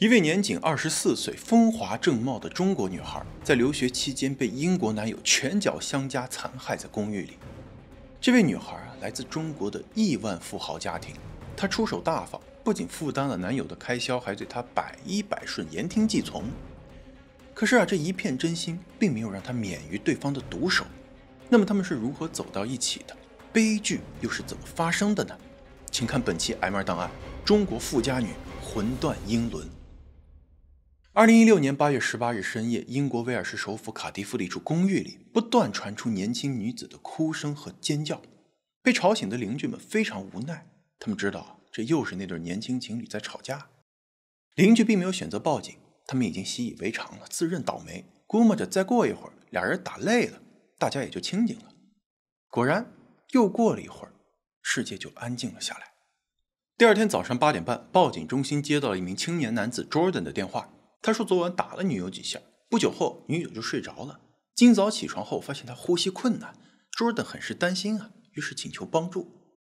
一位年仅二十四岁、风华正茂的中国女孩，在留学期间被英国男友拳脚相加，残害在公寓里。这位女孩来自中国的亿万富豪家庭，她出手大方，不仅负担了男友的开销，还对他百依百顺，言听计从。可是啊，这一片真心并没有让她免于对方的毒手。那么他们是如何走到一起的？悲剧又是怎么发生的呢？请看本期《M 二档案》：中国富家女魂断英伦。二零一六年八月十八日深夜，英国威尔士首府卡迪夫的一处公寓里不断传出年轻女子的哭声和尖叫。被吵醒的邻居们非常无奈，他们知道这又是那对年轻情侣在吵架。邻居并没有选择报警，他们已经习以为常了，自认倒霉，估摸着再过一会儿俩人打累了，大家也就清静了。果然，又过了一会儿，世界就安静了下来。第二天早上八点半，报警中心接到了一名青年男子 Jordan 的电话。他说：“昨晚打了女友几下，不久后女友就睡着了。今早起床后发现她呼吸困难，j o r d a n 很是担心啊，于是请求帮助。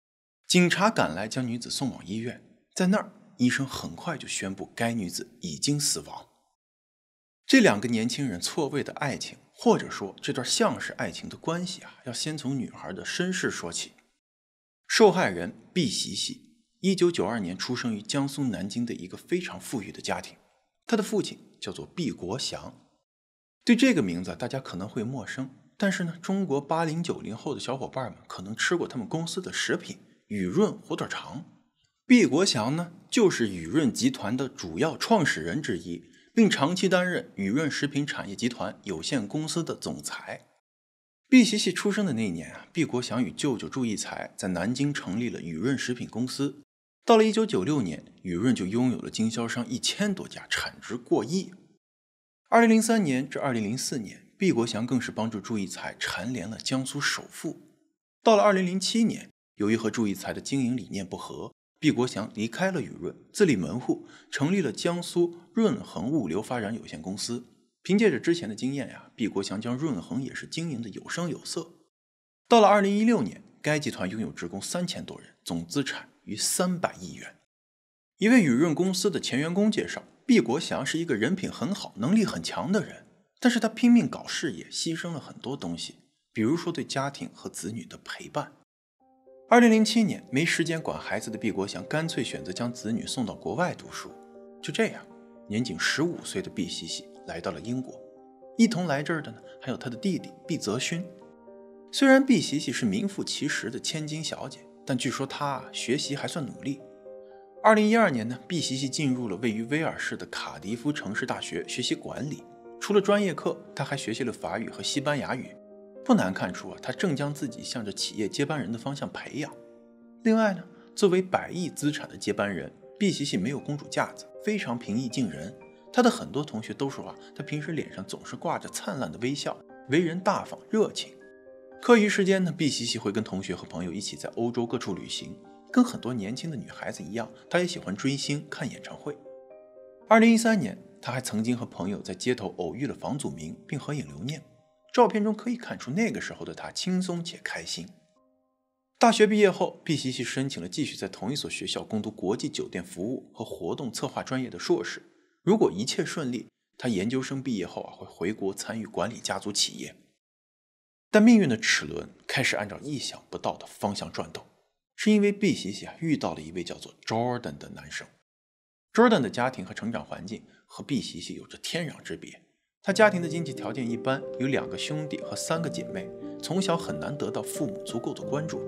警察赶来，将女子送往医院，在那儿，医生很快就宣布该女子已经死亡。这两个年轻人错位的爱情，或者说这段像是爱情的关系啊，要先从女孩的身世说起。受害人毕喜喜，一九九二年出生于江苏南京的一个非常富裕的家庭。”他的父亲叫做毕国祥，对这个名字大家可能会陌生，但是呢，中国八零九零后的小伙伴们可能吃过他们公司的食品雨润火腿肠。毕国祥呢，就是雨润集团的主要创始人之一，并长期担任雨润食品产业集团有限公司的总裁。毕奇奇出生的那一年啊，毕国祥与舅舅祝义才在南京成立了雨润食品公司。到了一九九六年，雨润就拥有了经销商一千多家，产值过亿。二零零三年至二零零四年，毕国祥更是帮助祝义才蝉联了江苏首富。到了二零零七年，由于和祝义才的经营理念不合，毕国祥离开了雨润，自立门户，成立了江苏润恒物流发展有限公司。凭借着之前的经验呀，毕国祥将润恒也是经营的有声有色。到了二零一六年，该集团拥有职工三千多人，总资产。于三百亿元。一位雨润公司的前员工介绍，毕国祥是一个人品很好、能力很强的人，但是他拼命搞事业，牺牲了很多东西，比如说对家庭和子女的陪伴。二零零七年，没时间管孩子的毕国祥，干脆选择将子女送到国外读书。就这样，年仅十五岁的毕西西来到了英国。一同来这儿的呢，还有他的弟弟毕泽勋。虽然毕西西是名副其实的千金小姐。但据说他学习还算努力。二零一二年呢，碧西西进入了位于威尔士的卡迪夫城市大学学习管理。除了专业课，他还学习了法语和西班牙语。不难看出啊，他正将自己向着企业接班人的方向培养。另外呢，作为百亿资产的接班人，碧西西没有公主架子，非常平易近人。他的很多同学都说啊，他平时脸上总是挂着灿烂的微笑，为人大方热情。课余时间呢，碧西西会跟同学和朋友一起在欧洲各处旅行。跟很多年轻的女孩子一样，她也喜欢追星、看演唱会。二零一三年，她还曾经和朋友在街头偶遇了房祖名，并合影留念。照片中可以看出，那个时候的她轻松且开心。大学毕业后，碧西西申请了继续在同一所学校攻读国际酒店服务和活动策划专业的硕士。如果一切顺利，她研究生毕业后啊，会回国参与管理家族企业。但命运的齿轮开始按照意想不到的方向转动，是因为碧西西啊遇到了一位叫做 Jordan 的男生。Jordan 的家庭和成长环境和碧西西有着天壤之别。他家庭的经济条件一般，有两个兄弟和三个姐妹，从小很难得到父母足够的关注。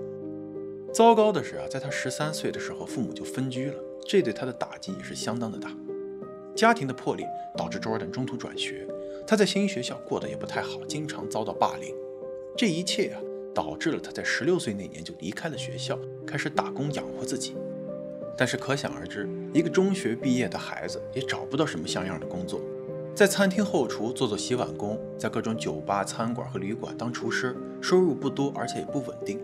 糟糕的是啊，在他十三岁的时候，父母就分居了，这对他的打击也是相当的大。家庭的破裂导致 Jordan 中途转学，他在新学校过得也不太好，经常遭到霸凌。这一切啊，导致了他在十六岁那年就离开了学校，开始打工养活自己。但是可想而知，一个中学毕业的孩子也找不到什么像样的工作，在餐厅后厨做做洗碗工，在各种酒吧、餐馆和旅馆当厨师，收入不多，而且也不稳定。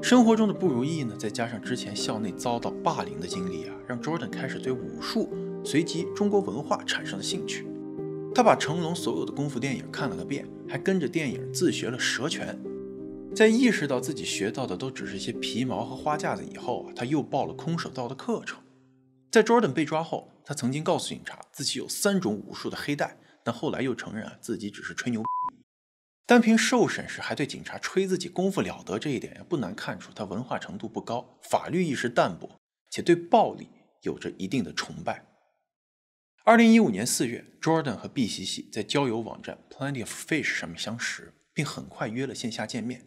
生活中的不如意呢，再加上之前校内遭到霸凌的经历啊，让 Jordan 开始对武术，随即中国文化产生了兴趣。他把成龙所有的功夫电影看了个遍，还跟着电影自学了蛇拳。在意识到自己学到的都只是些皮毛和花架子以后啊，他又报了空手道的课程。在 Jordan 被抓后，他曾经告诉警察自己有三种武术的黑带，但后来又承认啊自己只是吹牛。单凭受审时还对警察吹自己功夫了得这一点呀，不难看出他文化程度不高，法律意识淡薄，且对暴力有着一定的崇拜。二零一五年四月，Jordan 和碧西西在交友网站 Plenty of Fish 上面相识，并很快约了线下见面。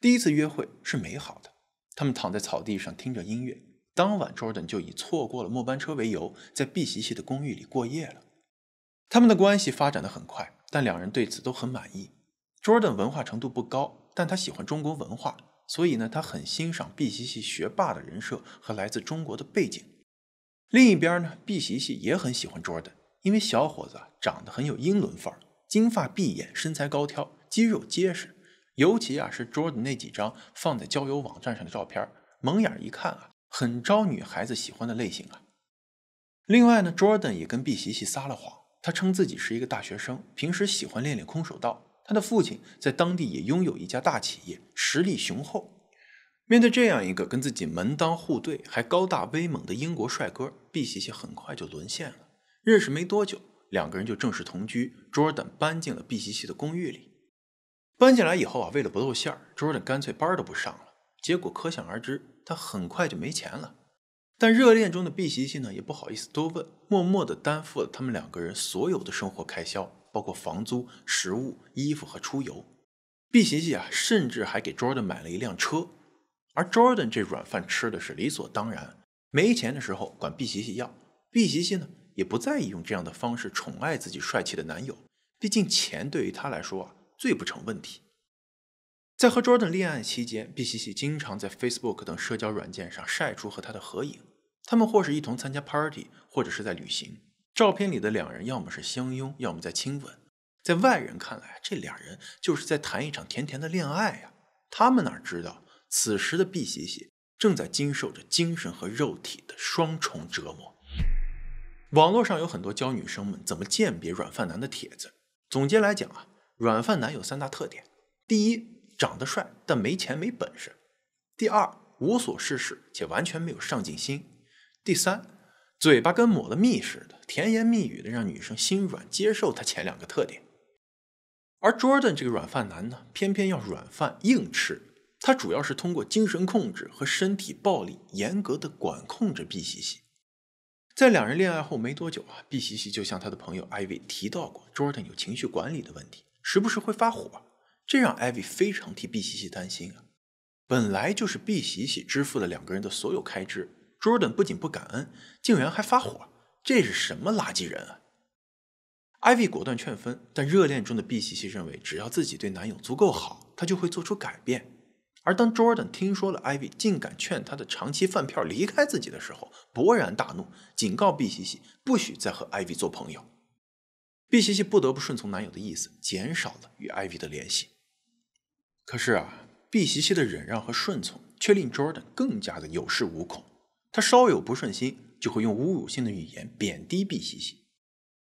第一次约会是美好的，他们躺在草地上听着音乐。当晚，Jordan 就以错过了末班车为由，在碧西西的公寓里过夜了。他们的关系发展的很快，但两人对此都很满意。Jordan 文化程度不高，但他喜欢中国文化，所以呢，他很欣赏碧西西学霸的人设和来自中国的背景。另一边呢，毕玺玺也很喜欢 Jordan，因为小伙子长得很有英伦范儿，金发碧眼，身材高挑，肌肉结实。尤其啊，是 Jordan 那几张放在交友网站上的照片，蒙眼一看啊，很招女孩子喜欢的类型啊。另外呢，Jordan 也跟碧玺玺撒了谎，他称自己是一个大学生，平时喜欢练练空手道。他的父亲在当地也拥有一家大企业，实力雄厚。面对这样一个跟自己门当户对还高大威猛的英国帅哥，碧琪琪很快就沦陷了。认识没多久，两个人就正式同居。Jordan 搬进了碧琪琪的公寓里。搬进来以后啊，为了不露馅儿，Jordan 干脆班都不上了。结果可想而知，他很快就没钱了。但热恋中的碧琪琪呢，也不好意思多问，默默地担负了他们两个人所有的生活开销，包括房租、食物、衣服和出游。碧琪琪啊，甚至还给 Jordan 买了一辆车。而 Jordan 这软饭吃的是理所当然，没钱的时候管碧琪琪要，碧琪琪呢也不在意用这样的方式宠爱自己帅气的男友，毕竟钱对于她来说啊最不成问题。在和 Jordan 恋爱期间，碧琪琪经常在 Facebook 等社交软件上晒出和他的合影，他们或是一同参加 party，或者是在旅行，照片里的两人要么是相拥，要么在亲吻，在外人看来，这俩人就是在谈一场甜甜的恋爱呀，他们哪知道？此时的碧喜喜正在经受着精神和肉体的双重折磨。网络上有很多教女生们怎么鉴别软饭男的帖子。总结来讲啊，软饭男有三大特点：第一，长得帅但没钱没本事；第二，无所事事且完全没有上进心；第三，嘴巴跟抹了蜜似的，甜言蜜语的让女生心软接受他前两个特点。而 Jordan 这个软饭男呢，偏偏要软饭硬吃。他主要是通过精神控制和身体暴力，严格的管控着碧西西。在两人恋爱后没多久啊，碧西西就向她的朋友艾薇提到过，Jordan 有情绪管理的问题，时不时会发火，这让艾薇非常替碧西西担心啊。本来就是碧西西支付了两个人的所有开支，Jordan 不仅不感恩，竟然还发火，这是什么垃圾人啊！艾薇果断劝分，但热恋中的碧西西认为，只要自己对男友足够好，他就会做出改变。而当 Jordan 听说了 Ivy 竟敢劝他的长期饭票离开自己的时候，勃然大怒，警告碧西西不许再和 Ivy 做朋友。碧西西不得不顺从男友的意思，减少了与 Ivy 的联系。可是啊，碧西西的忍让和顺从却令 Jordan 更加的有恃无恐。他稍有不顺心，就会用侮辱性的语言贬低碧西西。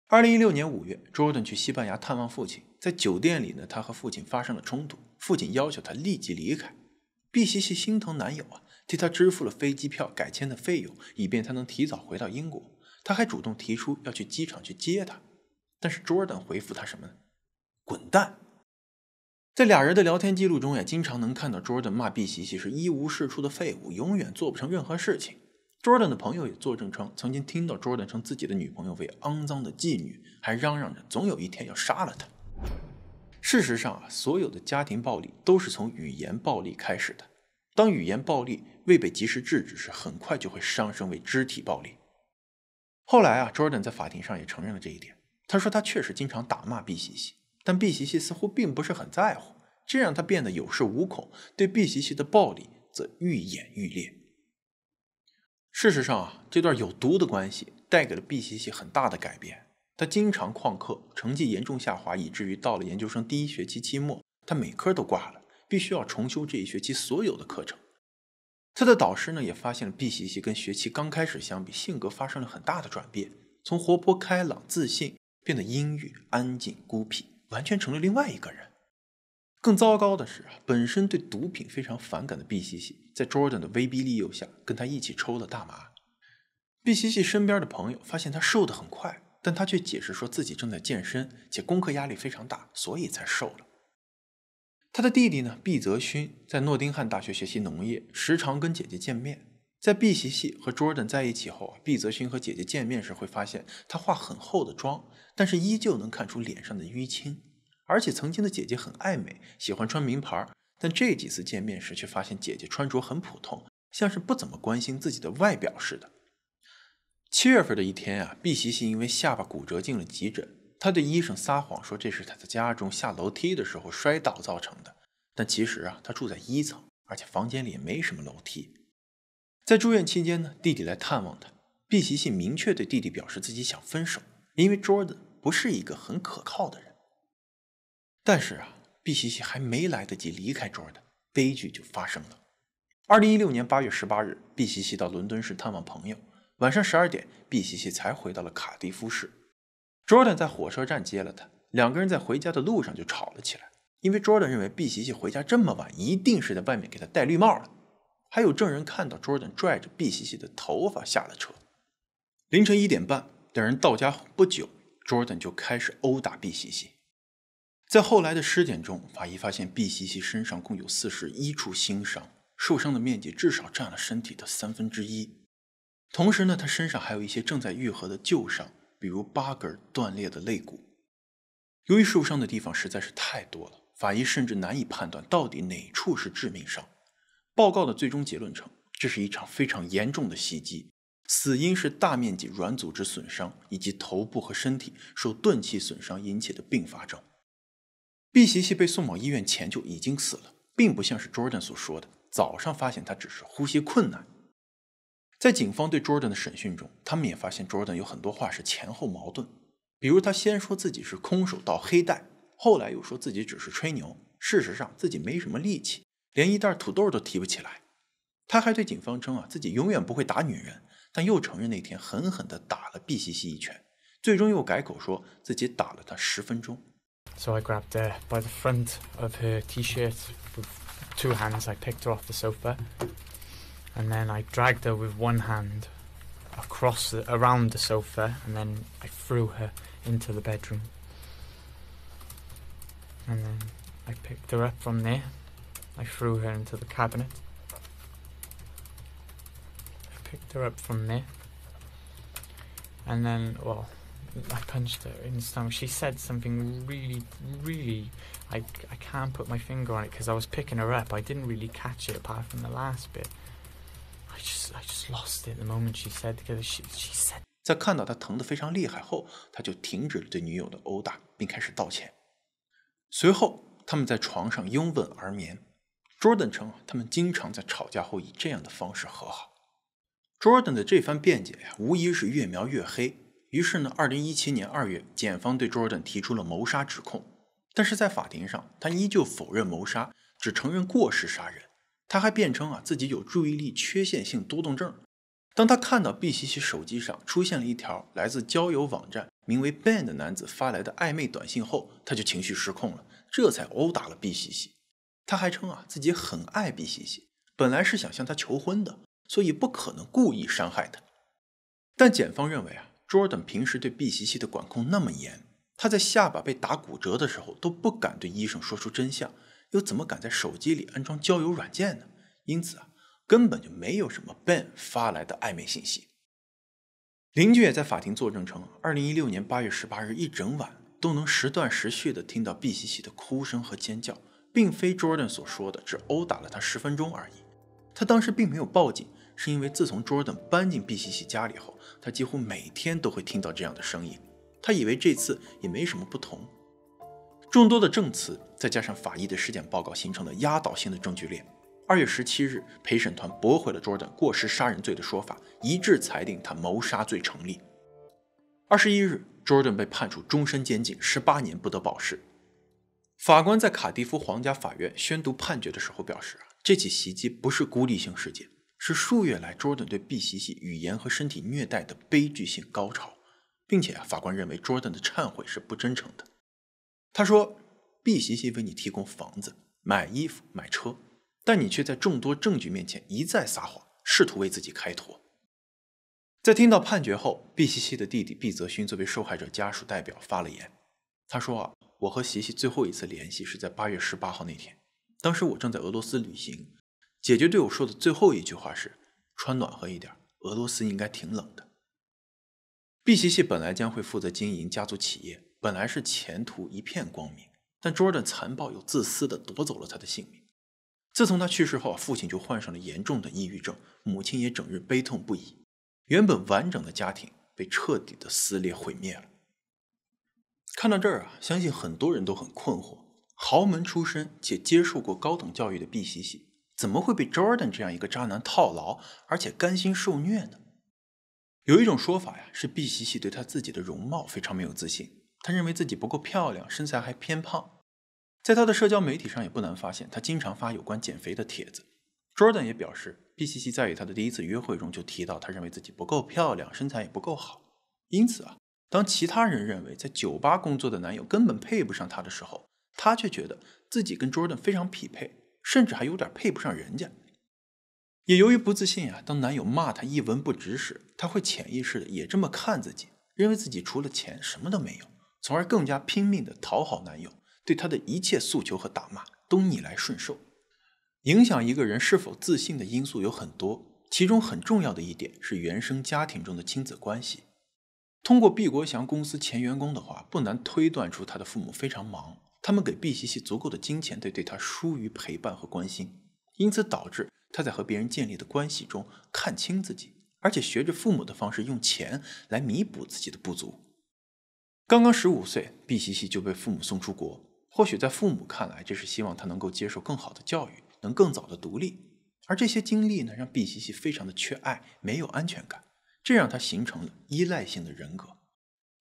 二零一六年五月，Jordan 去西班牙探望父亲，在酒店里呢，他和父亲发生了冲突，父亲要求他立即离开。碧琪琪心疼男友啊，替他支付了飞机票改签的费用，以便他能提早回到英国。他还主动提出要去机场去接他。但是 Jordan 回复他什么呢？滚蛋！在俩人的聊天记录中，也经常能看到 Jordan 骂碧琪琪是一无是处的废物，永远做不成任何事情。Jordan 的朋友也作证称，曾经听到 Jordan 称自己的女朋友为肮脏的妓女，还嚷嚷着总有一天要杀了她。事实上啊，所有的家庭暴力都是从语言暴力开始的。当语言暴力未被及时制止，时，很快就会上升为肢体暴力。后来啊，Jordan 在法庭上也承认了这一点。他说他确实经常打骂碧西西，但碧西西似乎并不是很在乎，这让他变得有恃无恐，对碧西西的暴力则愈演愈烈。事实上啊，这段有毒的关系带给了碧西西很大的改变。他经常旷课，成绩严重下滑，以至于到了研究生第一学期期末，他每科都挂了，必须要重修这一学期所有的课程。他的导师呢，也发现了碧西西跟学期刚开始相比，性格发生了很大的转变，从活泼开朗、自信变得阴郁、安静、孤僻，完全成了另外一个人。更糟糕的是啊，本身对毒品非常反感的碧西西，在 Jordan 的威逼利诱下，跟他一起抽了大麻。碧西西身边的朋友发现他瘦得很快。但他却解释说自己正在健身，且功课压力非常大，所以才瘦了。他的弟弟呢，毕泽勋在诺丁汉大学学习农业，时常跟姐姐见面。在毕习系和 Jordan 在一起后，毕泽勋和姐姐见面时会发现她化很厚的妆，但是依旧能看出脸上的淤青。而且曾经的姐姐很爱美，喜欢穿名牌，但这几次见面时，却发现姐姐穿着很普通，像是不怎么关心自己的外表似的。七月份的一天啊，毕琪西因为下巴骨折进了急诊。他对医生撒谎说这是他在家中下楼梯的时候摔倒造成的，但其实啊，他住在一层，而且房间里也没什么楼梯。在住院期间呢，弟弟来探望他。碧琪西明确对弟弟表示自己想分手，因为卓德不是一个很可靠的人。但是啊，碧琪西还没来得及离开卓德，悲剧就发生了。二零一六年八月十八日，碧琪西到伦敦市探望朋友。晚上十二点，碧西西才回到了卡迪夫市。Jordan 在火车站接了他，两个人在回家的路上就吵了起来，因为 Jordan 认为碧西西回家这么晚，一定是在外面给他戴绿帽了。还有证人看到 Jordan 拽着碧西西的头发下了车。凌晨一点半，等人到家不久，Jordan 就开始殴打碧西西。在后来的尸检中，法医发现碧西西身上共有四十一处新伤，受伤的面积至少占了身体的三分之一。同时呢，他身上还有一些正在愈合的旧伤，比如八根断裂的肋骨。由于受伤的地方实在是太多了，法医甚至难以判断到底哪处是致命伤。报告的最终结论称，这是一场非常严重的袭击，死因是大面积软组织损伤以及头部和身体受钝器损伤引起的并发症。碧玺西被送往医院前就已经死了，并不像是 Jordan 所说的，早上发现他只是呼吸困难。在警方对 Jordan 的审讯中，他们也发现 Jordan 有很多话是前后矛盾。比如，他先说自己是空手道黑带，后来又说自己只是吹牛，事实上自己没什么力气，连一袋土豆都提不起来。他还对警方称啊自己永远不会打女人，但又承认那天狠狠地打了毕西西一拳。最终又改口说自己打了她十分钟。and then I dragged her with one hand across the, around the sofa, and then I threw her into the bedroom. And then I picked her up from there. I threw her into the cabinet. I picked her up from there. And then, well, I punched her in the stomach. She said something really, really. I, I can't put my finger on it because I was picking her up. I didn't really catch it apart from the last bit. 在看到他疼得非常厉害后，他就停止了对女友的殴打，并开始道歉。随后，他们在床上拥吻而眠。Jordan 称，他们经常在吵架后以这样的方式和好。Jordan 的这番辩解呀，无疑是越描越黑。于是呢，二零一七年二月，检方对 Jordan 提出了谋杀指控。但是在法庭上，他依旧否认谋杀，只承认过失杀人。他还辩称啊自己有注意力缺陷性多动症，当他看到碧西西手机上出现了一条来自交友网站名为 Ben 的男子发来的暧昧短信后，他就情绪失控了，这才殴打了碧西西。他还称啊自己很爱碧西西，本来是想向她求婚的，所以不可能故意伤害她。但检方认为啊 j o r d a n 平时对碧西西的管控那么严，他在下巴被打骨折的时候都不敢对医生说出真相。又怎么敢在手机里安装交友软件呢？因此啊，根本就没有什么 Ben 发来的暧昧信息。邻居也在法庭作证称，二零一六年八月十八日一整晚都能时断时续的听到碧西西的哭声和尖叫，并非 Jordan 所说的只殴打了他十分钟而已。他当时并没有报警，是因为自从 Jordan 搬进碧西西家里后，他几乎每天都会听到这样的声音，他以为这次也没什么不同。众多的证词，再加上法医的尸检报告，形成了压倒性的证据链。二月十七日，陪审团驳回了 Jordan 过失杀人罪的说法，一致裁定他谋杀罪成立。二十一日，d a n 被判处终身监禁，十八年不得保释。法官在卡迪夫皇家法院宣读判决的时候表示，这起袭击不是孤立性事件，是数月来 Jordan 对碧西西语言和身体虐待的悲剧性高潮，并且啊，法官认为 Jordan 的忏悔是不真诚的。他说：“毕茜茜为你提供房子、买衣服、买车，但你却在众多证据面前一再撒谎，试图为自己开脱。”在听到判决后，毕茜茜的弟弟毕泽勋作为受害者家属代表发了言。他说：“啊，我和茜茜最后一次联系是在八月十八号那天，当时我正在俄罗斯旅行。姐姐对我说的最后一句话是：穿暖和一点，俄罗斯应该挺冷的。”毕西西本来将会负责经营家族企业。本来是前途一片光明，但 Jordan 残暴又自私的夺走了他的性命。自从他去世后父亲就患上了严重的抑郁症，母亲也整日悲痛不已。原本完整的家庭被彻底的撕裂毁灭了。看到这儿啊，相信很多人都很困惑：豪门出身且接受过高等教育的碧西西，怎么会被 Jordan 这样一个渣男套牢，而且甘心受虐呢？有一种说法呀，是碧西西对他自己的容貌非常没有自信。他认为自己不够漂亮，身材还偏胖，在他的社交媒体上也不难发现，他经常发有关减肥的帖子。Jordan 也表示，碧茜茜在与他的第一次约会中就提到，他认为自己不够漂亮，身材也不够好。因此啊，当其他人认为在酒吧工作的男友根本配不上她的时候，她却觉得自己跟 Jordan 非常匹配，甚至还有点配不上人家。也由于不自信啊，当男友骂她一文不值时，她会潜意识的也这么看自己，认为自己除了钱什么都没有。从而更加拼命地讨好男友，对他的一切诉求和打骂都逆来顺受。影响一个人是否自信的因素有很多，其中很重要的一点是原生家庭中的亲子关系。通过毕国祥公司前员工的话，不难推断出他的父母非常忙，他们给毕西西足够的金钱，对对他疏于陪伴和关心，因此导致他在和别人建立的关系中看清自己，而且学着父母的方式用钱来弥补自己的不足。刚刚十五岁，毕西西就被父母送出国。或许在父母看来，这是希望她能够接受更好的教育，能更早的独立。而这些经历呢，让毕西西非常的缺爱，没有安全感，这让她形成了依赖性的人格。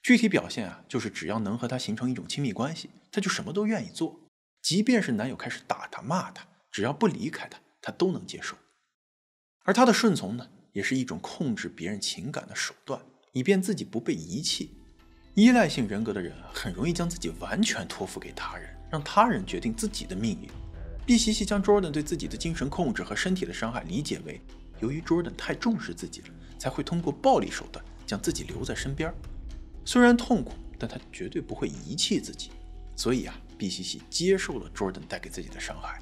具体表现啊，就是只要能和他形成一种亲密关系，他就什么都愿意做，即便是男友开始打他骂他，只要不离开他，他都能接受。而他的顺从呢，也是一种控制别人情感的手段，以便自己不被遗弃。依赖性人格的人很容易将自己完全托付给他人，让他人决定自己的命运。碧西西将 Jordan 对自己的精神控制和身体的伤害理解为，由于 Jordan 太重视自己了，才会通过暴力手段将自己留在身边。虽然痛苦，但他绝对不会遗弃自己。所以啊，碧西西接受了 Jordan 带给自己的伤害。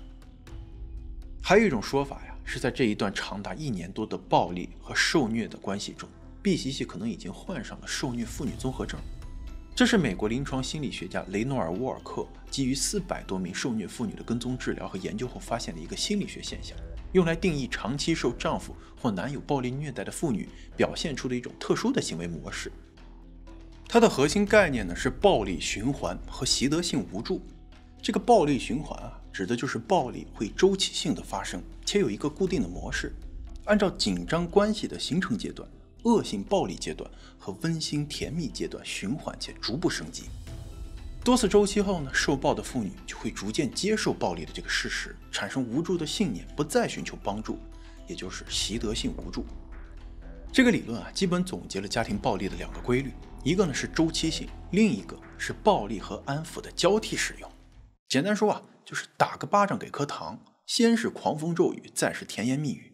还有一种说法呀，是在这一段长达一年多的暴力和受虐的关系中，碧西西可能已经患上了受虐妇女综合症。这是美国临床心理学家雷诺尔·沃尔克基于四百多名受虐妇女的跟踪治疗和研究后发现的一个心理学现象，用来定义长期受丈夫或男友暴力虐待的妇女表现出的一种特殊的行为模式。它的核心概念呢是暴力循环和习得性无助。这个暴力循环啊，指的就是暴力会周期性的发生，且有一个固定的模式，按照紧张关系的形成阶段。恶性暴力阶段和温馨甜蜜阶段循环且逐步升级，多次周期后呢，受暴的妇女就会逐渐接受暴力的这个事实，产生无助的信念，不再寻求帮助，也就是习得性无助。这个理论啊，基本总结了家庭暴力的两个规律，一个呢是周期性，另一个是暴力和安抚的交替使用。简单说啊，就是打个巴掌给颗糖，先是狂风骤雨，再是甜言蜜语。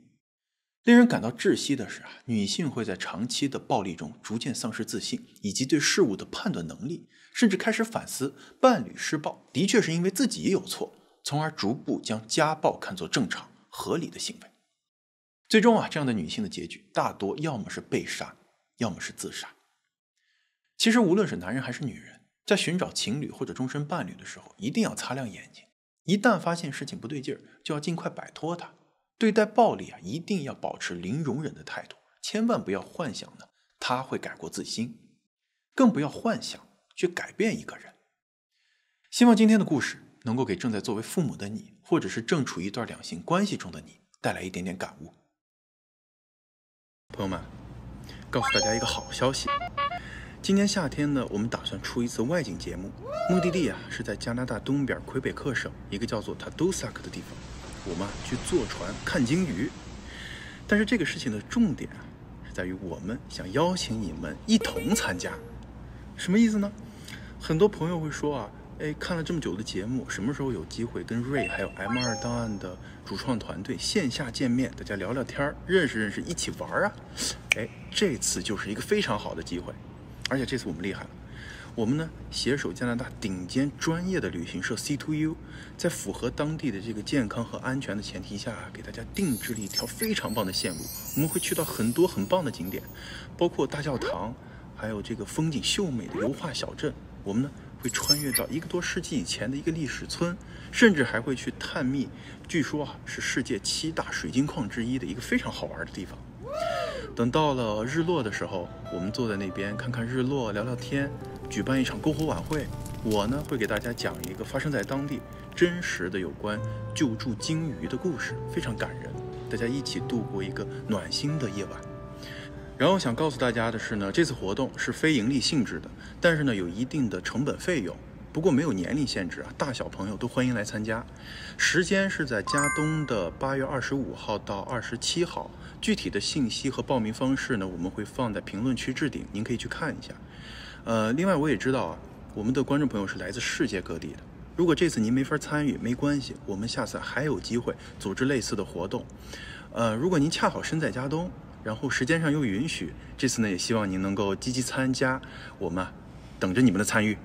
令人感到窒息的是啊，女性会在长期的暴力中逐渐丧失自信以及对事物的判断能力，甚至开始反思伴侣施暴的确是因为自己有错，从而逐步将家暴看作正常、合理的行为。最终啊，这样的女性的结局大多要么是被杀，要么是自杀。其实，无论是男人还是女人，在寻找情侣或者终身伴侣的时候，一定要擦亮眼睛，一旦发现事情不对劲儿，就要尽快摆脱他。对待暴力啊，一定要保持零容忍的态度，千万不要幻想呢他会改过自新，更不要幻想去改变一个人。希望今天的故事能够给正在作为父母的你，或者是正处于一段两性关系中的你，带来一点点感悟。朋友们，告诉大家一个好消息，今年夏天呢，我们打算出一次外景节目，目的地啊是在加拿大东边魁北克省一个叫做塔杜萨克的地方。我们去坐船看鲸鱼，但是这个事情的重点啊，是在于我们想邀请你们一同参加，什么意思呢？很多朋友会说啊，哎，看了这么久的节目，什么时候有机会跟瑞还有 M 二档案的主创团队线下见面，大家聊聊天，认识认识，一起玩啊？哎，这次就是一个非常好的机会，而且这次我们厉害了。我们呢携手加拿大顶尖专业的旅行社 C to U，在符合当地的这个健康和安全的前提下，给大家定制了一条非常棒的线路。我们会去到很多很棒的景点，包括大教堂，还有这个风景秀美的油画小镇。我们呢会穿越到一个多世纪以前的一个历史村，甚至还会去探秘，据说啊是世界七大水晶矿之一的一个非常好玩的地方。等到了日落的时候，我们坐在那边看看日落，聊聊天，举办一场篝火晚会。我呢会给大家讲一个发生在当地真实的有关救助鲸鱼的故事，非常感人。大家一起度过一个暖心的夜晚。然后想告诉大家的是呢，这次活动是非盈利性质的，但是呢有一定的成本费用。不过没有年龄限制啊，大小朋友都欢迎来参加。时间是在加东的八月二十五号到二十七号。具体的信息和报名方式呢，我们会放在评论区置顶，您可以去看一下。呃，另外我也知道啊，我们的观众朋友是来自世界各地的。如果这次您没法参与，没关系，我们下次还有机会组织类似的活动。呃，如果您恰好身在家东，然后时间上又允许，这次呢也希望您能够积极参加，我们等着你们的参与。